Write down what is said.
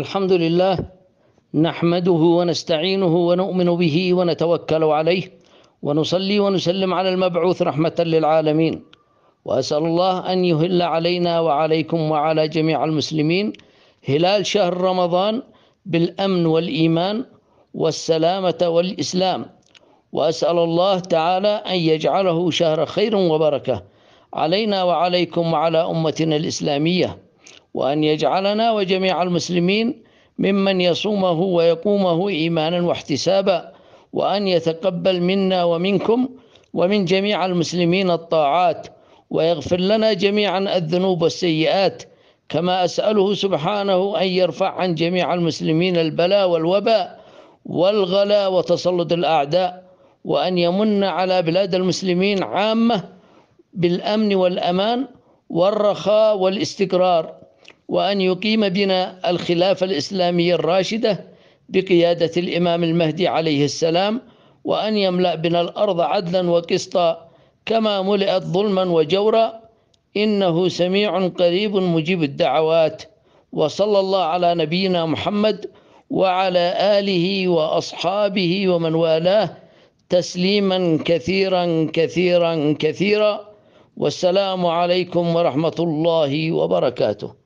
الحمد لله نحمده ونستعينه ونؤمن به ونتوكل عليه ونصلي ونسلم على المبعوث رحمة للعالمين وأسأل الله أن يهل علينا وعليكم وعلى جميع المسلمين هلال شهر رمضان بالأمن والإيمان والسلامة والإسلام وأسأل الله تعالى أن يجعله شهر خير وبركة علينا وعليكم وعلى أمتنا الإسلامية وأن يجعلنا وجميع المسلمين ممن يصومه ويقومه إيمانا واحتسابا وأن يتقبل منا ومنكم ومن جميع المسلمين الطاعات ويغفر لنا جميعا الذنوب والسيئات كما أسأله سبحانه أن يرفع عن جميع المسلمين البلاء والوباء والغلا وتسلط الأعداء وأن يمن على بلاد المسلمين عامة بالأمن والأمان والرخاء والاستقرار وأن يقيم بنا الخلافة الإسلامية الراشدة بقيادة الإمام المهدي عليه السلام وأن يملأ بنا الأرض عدلا وقسطا كما ملئت ظلما وجورا إنه سميع قريب مجيب الدعوات وصلى الله على نبينا محمد وعلى آله وأصحابه ومن والاه تسليما كثيرا كثيرا كثيرا والسلام عليكم ورحمة الله وبركاته